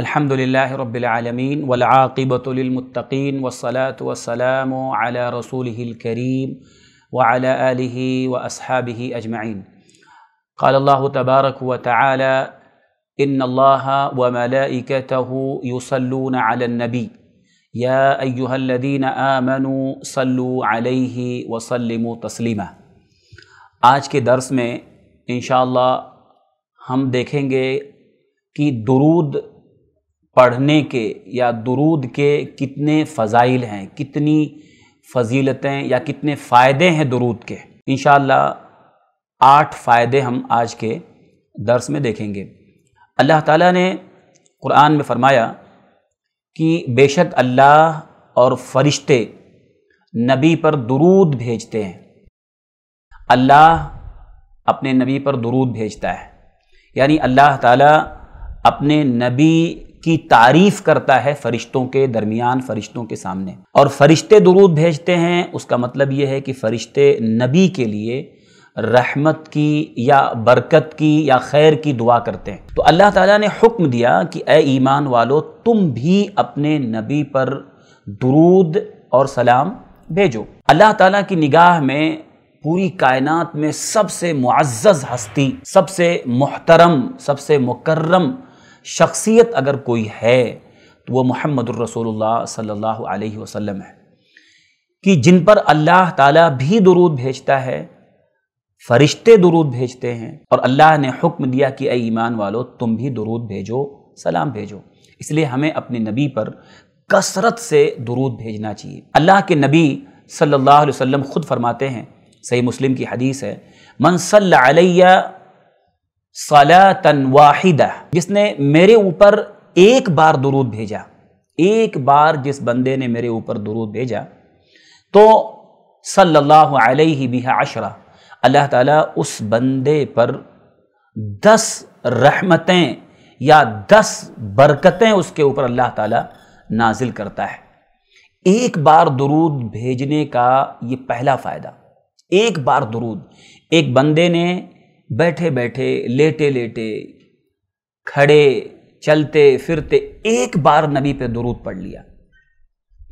अल्हम्दुलिल्लाह रब्बिल आलमीन वल आक़िबतु लिल मुत्तक़ीन वस्सलातु वस्सलामु अला रसूलिहिल करीम व अला आलिहि व अस्हाबिहि अजमईन قال الله تبارك وتعالى إن الله وملائكته يصلون على النبي يا أيها الذين آمنوا صلوا عليه وسلموا تسليما आज के दर्स में इन हम देखेंगे कि दुरूद पढ़ने के या दुरूद के कितने फ़ज़ाइल हैं कितनी फजीलतें या कितने फ़ायदे हैं दुरूद के इन आठ फ़ायदे हम आज के दर्स में देखेंगे अल्लाह ताला ने कुरान में फ़रमाया कि बेशक अल्लाह और फरिश्ते नबी पर दुरूद भेजते हैं अल्लाह अपने नबी पर दुरूद भेजता है यानी अल्लाह ताला अपने नबी की तारीफ करता है फरिश्तों के दरमियान फरिश्तों के सामने और फरिश्ते दुरूद भेजते हैं उसका मतलब ये है कि फरिश्ते नबी के लिए रहमत की या बरकत की या खैर की दुआ करते हैं तो अल्लाह ताला ने हुक्म दिया कि ए ईमान वालों तुम भी अपने नबी पर दुरूद और सलाम भेजो अल्लाह ताला की निगाह में पूरी कायनात में सबसे मुआज़ हस्ती सबसे मोहतरम सबसे मुकर्रम शख्सियत अगर कोई है तो वह मोहम्मद रसोल्ला सल्ला वसम है कि जिन पर अल्लाह ताला भी दुरूद भेजता है फरिश्ते दरूद भेजते हैं और अल्लाह ने हुक्म दिया कि अई ईमान वालो तुम भी दुरूद भेजो सलाम भेजो इसलिए हमें अपने नबी पर कसरत से दुरूद भेजना चाहिए अल्लाह के नबी सल्लल्लाहु अलैहि वसल्लम खुद फरमाते हैं सही मुस्लिम की हदीस है मनसल सला वाहिदा जिसने मेरे ऊपर एक बार दुरूद भेजा एक बार जिस बंदे ने मेरे ऊपर दुरूद भेजा तो सल्लल्लाहु अलैहि बिहा अशरा अल्लाह ताला उस बंदे पर दस रहमतें या दस बरकतें उसके ऊपर अल्लाह ताला नाजिल करता है एक बार दुरूद भेजने का ये पहला फ़ायदा एक बार दुरूद एक बंदे ने बैठे बैठे लेटे लेटे खड़े चलते फिरते एक बार नबी पे दुरूद पढ़ लिया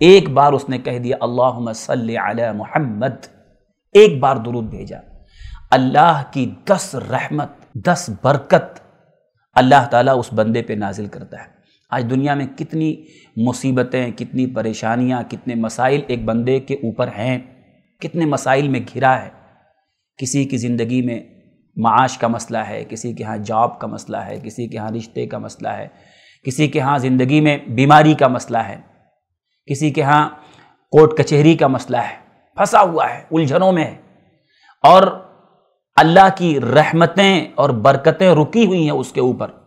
एक बार उसने कह दिया अल्लाह अला मोहम्मद एक बार दुरूद भेजा अल्लाह की दस रहमत दस बरकत अल्लाह ताला उस बंदे पे नाजिल करता है आज दुनिया में कितनी मुसीबतें कितनी परेशानियां कितने मसाइल एक बंदे के ऊपर हैं कितने मसाइल में घिरा है किसी की ज़िंदगी में माश का मसला है किसी के यहाँ जॉब का मसला है किसी के यहाँ रिश्ते का मसला है किसी के यहाँ ज़िंदगी में बीमारी का मसला है किसी के यहाँ कोर्ट कचहरी का मसला है फंसा हुआ है उलझनों में है और अल्लाह की रहमतें और बरकतें रुकी हुई हैं उसके ऊपर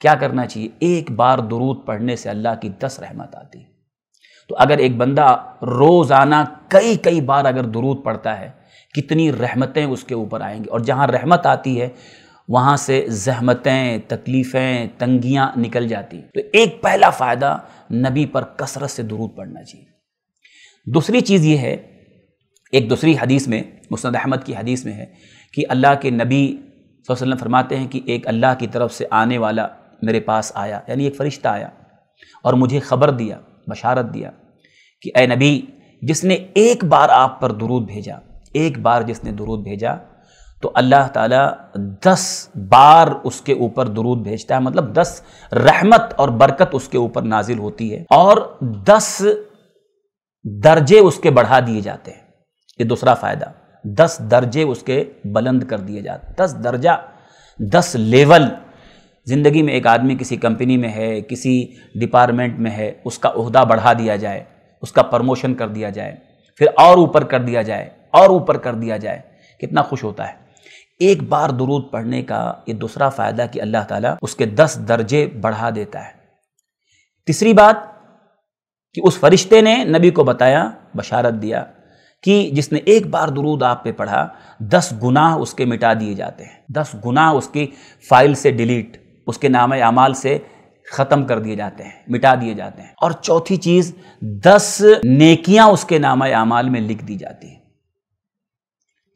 क्या करना चाहिए एक बार दुरूद पढ़ने से अल्लाह की दस रहमत आती है तो अगर एक बंदा रोज़ाना कई कई बार अगर दुरूद पढ़ता है कितनी रहमतें उसके ऊपर आएंगी और जहाँ रहमत आती है वहाँ से जहमतें तकलीफ़ें तंगियाँ निकल जाती तो एक पहला फ़ायदा नबी पर कसरत से दुरूद पढ़ना चाहिए दूसरी चीज़ ये है एक दूसरी हदीस में मुसद अहमद की हदीस में है कि अल्लाह के नबी वसल्लम फरमाते हैं कि एक अल्लाह की तरफ से आने वाला मेरे पास आया यानी एक फ़रिश्ता आया और मुझे ख़बर दिया बशारत दिया कि ए नबी जिसने एक बार आप पर दुरूद भेजा एक बार जिसने दुरूद भेजा तो अल्लाह ताला दस बार उसके ऊपर दुरूद भेजता है मतलब दस रहमत और बरकत उसके ऊपर नाजिल होती है और दस दर्जे उसके बढ़ा दिए जाते हैं ये दूसरा फ़ायदा दस दर्जे उसके बुलंद कर दिए जाते दस दर्जा दस लेवल ज़िंदगी में एक आदमी किसी कंपनी में है किसी डिपार्टमेंट में है उसका उहदा बढ़ा दिया जाए उसका प्रमोशन कर दिया जाए फिर और ऊपर कर दिया जाए और ऊपर कर दिया जाए कितना खुश होता है एक बार दुरूद पढ़ने का ये दूसरा फ़ायदा कि अल्लाह ताला उसके दस दर्जे बढ़ा देता है तीसरी बात कि उस फरिश्ते ने नबी को बताया बशारत दिया कि जिसने एक बार दुरूद आप पे पढ़ा दस गुनाह उसके मिटा दिए जाते हैं दस गुनाह उसकी फ़ाइल से डिलीट उसके नाम अमाल से ख़त्म कर दिए जाते हैं मिटा दिए जाते हैं और चौथी चीज़ दस नेकियां उसके नाम अमाल में लिख दी जाती हैं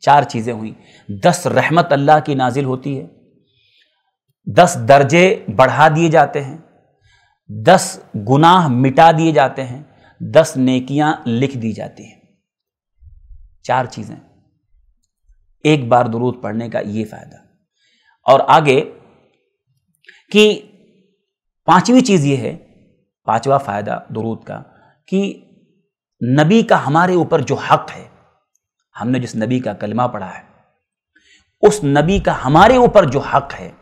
चार चीज़ें हुई दस रहमत अल्लाह की नाजिल होती है दस दर्जे बढ़ा दिए जाते हैं दस गुनाह मिटा दिए जाते हैं दस नेकियां लिख दी जाती हैं चार चीज़ें एक बार दुरूद पढ़ने का ये फ़ायदा और आगे कि पांचवी चीज़ ये है पांचवा फ़ायदा दुरूद का कि नबी का हमारे ऊपर जो हक है हमने जिस नबी का कलमा पढ़ा है उस नबी का हमारे ऊपर जो हक है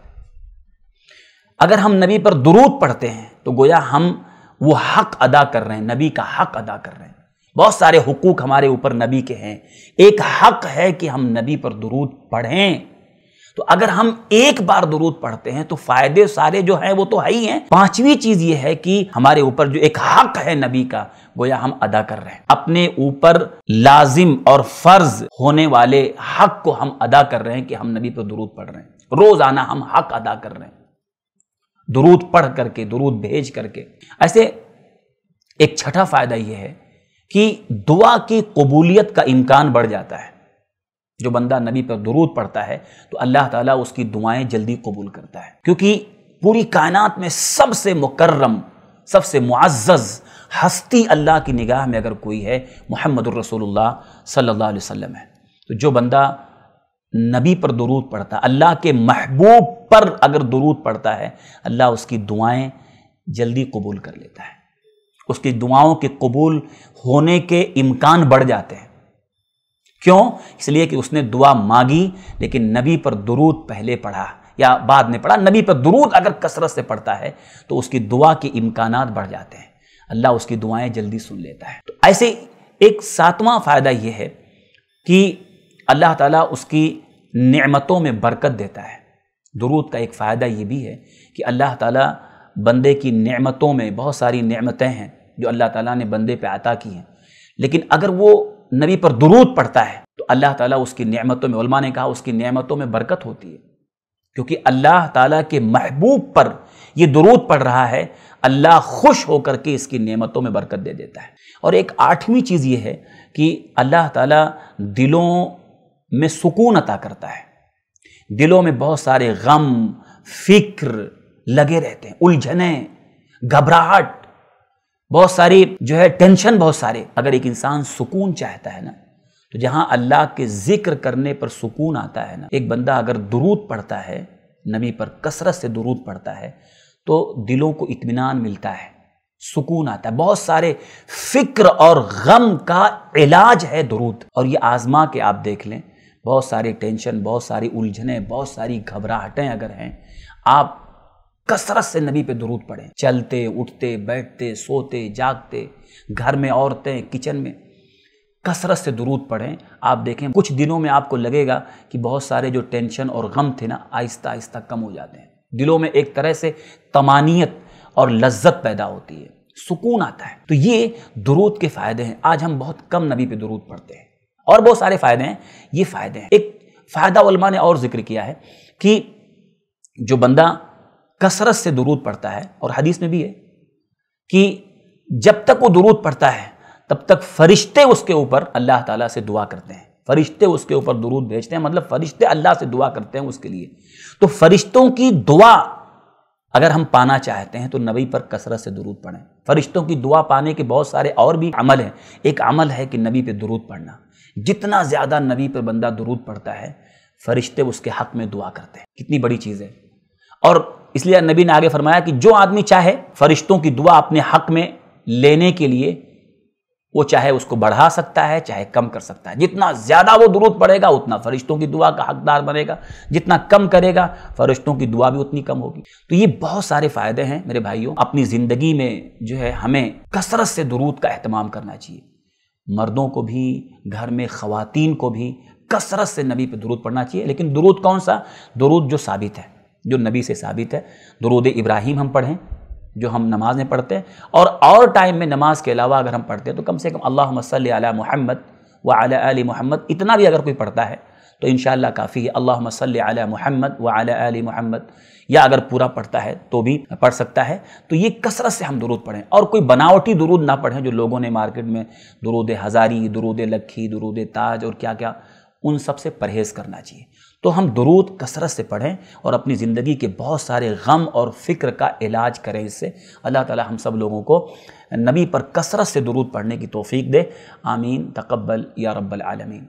अगर हम नबी पर दुरूद पढ़ते हैं तो गोया हम वो हक अदा कर रहे हैं नबी का हक अदा कर रहे हैं बहुत सारे हुकूक हमारे ऊपर नबी के हैं एक हक है कि हम नबी पर दुरूद पढ़ें तो अगर हम एक बार दुरूद पढ़ते हैं तो फायदे सारे जो हैं वो तो है ही हैं पांचवी चीज ये है कि हमारे ऊपर जो एक हक है नबी का वो या हम अदा कर रहे हैं अपने ऊपर लाजिम और फर्ज होने वाले हक को हम अदा कर रहे हैं कि हम नबी पर दुरूद पढ़ रहे हैं रोजाना हम हक अदा कर रहे हैं दुरूद पढ़ करके दुरूद भेज करके ऐसे एक छठा फायदा यह है कि दुआ की कबूलियत का इम्कान बढ़ जाता है जो बंदा नबी पर दरूद पढ़ता है तो अल्लाह ताला उसकी दुआएं जल्दी कबूल करता है क्योंकि पूरी कायनात में सबसे मुकर्रम सबसे मुआज़ हस्ती अल्लाह की निगाह में अगर कोई है मोहम्मद रसोल्ला सल्ला वसम है तो जो बंदा नबी पर दरूद पढ़ता है अल्लाह के महबूब पर अगर दरूद पढ़ता है अल्लाह उसकी दुआएं जल्दी कबूल कर लेता है उसकी दुआओं के कबूल होने के इम्कान बढ़ जाते हैं क्यों इसलिए कि उसने दुआ मांगी लेकिन नबी पर दुरूद पहले पढ़ा या बाद में पढ़ा नबी पर दुरूद अगर कसरत से पढ़ता है तो उसकी दुआ के इम्कान बढ़ जाते हैं अल्लाह उसकी दुआएं जल्दी सुन लेता है तो ऐसे एक सातवां फ़ायदा यह है कि अल्लाह ताला उसकी नेमतों में बरकत देता है दुरूद का एक फ़ायदा ये भी है कि अल्लाह ताला बंदे की नेमतों में बहुत सारी नेमतें हैं जो अल्लाह ताला ने बंदे पे अता की हैं लेकिन अगर वो नबी पर दुरूद पड़ता है तो अल्लाह ताला उसकी नियमतों में उलमा ने कहा उसकी नियमतों में बरकत होती है क्योंकि अल्लाह ताला के महबूब पर यह दुरूद पड़ रहा है अल्लाह खुश होकर के इसकी नियमतों में बरकत दे देता है और एक आठवीं चीज़ ये है कि अल्लाह ताला दिलों में सुकून अता करता है दिलों में बहुत सारे गम फिक्र लगे रहते हैं उलझने घबराहट बहुत सारी जो है टेंशन बहुत सारे अगर एक इंसान सुकून चाहता है ना तो जहाँ अल्लाह के जिक्र करने पर सुकून आता है ना एक बंदा अगर दुरूद पढ़ता है नबी पर कसरत से दुरूद पढ़ता है तो दिलों को इत्मीनान मिलता है सुकून आता है बहुत सारे फिक्र और गम का इलाज है दुरूद और ये आजमा के आप देख लें बहुत सारी टेंशन बहुत सारी उलझने बहुत सारी घबराहटें अगर हैं आप कसरत से नबी पे दुरूद पड़े चलते उठते बैठते सोते जागते घर में औरतें किचन में कसरत से दुरूद पढ़ें आप देखें कुछ दिनों में आपको लगेगा कि बहुत सारे जो टेंशन और गम थे ना आहिस्ता आहिस्ता कम हो जाते हैं दिलों में एक तरह से तमानियत और लज्जत पैदा होती है सुकून आता है तो ये दुरूद के फ़ायदे हैं आज हम बहुत कम नबी पे दुरूद पढ़ते हैं और बहुत सारे फ़ायदे हैं ये फ़ायदे हैं एक फ़ायदा ने और जिक्र किया है कि जो बंदा कसरत से दुरूद पढ़ता है और हदीस में भी है कि जब तक वो दुरूद पढ़ता है तब तक फरिश्ते उसके ऊपर अल्लाह ताला से दुआ करते हैं फरिश्ते उसके ऊपर दुरूद भेजते हैं मतलब फरिश्ते अल्लाह से दुआ करते हैं उसके लिए तो फरिश्तों की दुआ अगर हम पाना चाहते हैं तो नबी पर कसरत से दुरूद पढ़ें फरिश्तों की दुआ पाने के बहुत सारे और भी अमल हैं एक अमल है कि नबी पर दुरूद पढ़ना जितना ज़्यादा नबी पर बंदा दुरूद पढ़ता है फरिश्ते उसके हक में दुआ करते हैं कितनी बड़ी चीज़ है और इसलिए नबी ने आगे फरमाया कि जो आदमी चाहे फरिश्तों की दुआ अपने हक में लेने के लिए वो चाहे उसको बढ़ा सकता है चाहे कम कर सकता है जितना ज़्यादा वो दुरूद पड़ेगा उतना फरिश्तों की दुआ का हकदार बनेगा जितना कम करेगा फरिश्तों की दुआ भी उतनी कम होगी तो ये बहुत सारे फ़ायदे हैं मेरे भाइयों अपनी ज़िंदगी में जो है हमें कसरत से दुरूद का अहतमाम करना चाहिए मर्दों को भी घर में ख़वातीन को भी कसरत से नबी पर दुरूद पढ़ना चाहिए लेकिन दुरूद कौन सा दुरूद जो साबित है जो नबी से साबित है दरूद इब्राहिम हम पढ़ें जो हम नमाज में पढ़ते हैं और और टाइम में नमाज़ के अलावा अगर हम पढ़ते हैं तो कम से कम अल्लाह मसल महमद व अली महमद इतना भी अगर कोई पढ़ता है तो इन काफ़ी है अल्लाह अला महमद व अली महमद या अगर पूरा पढ़ता है तो भी पढ़ सकता है तो ये कसरत से हम दुरूद पढ़ें और कोई बनावटी दुरूद ना पढ़ें जो लोगों ने मार्केट में दुरूद हज़ारी दुरूद लखी दुरूद ताज और क्या क्या उन सब से परहेज़ करना चाहिए तो हम दुरूद कसरत से पढ़ें और अपनी ज़िंदगी के बहुत सारे गम और फ़िक्र का इलाज करें इससे अल्लाह ताला हम सब लोगों को नबी पर कसरत से दुरूद पढ़ने की तोफ़ी दे आमीन तकबल या रब्बल आलमीन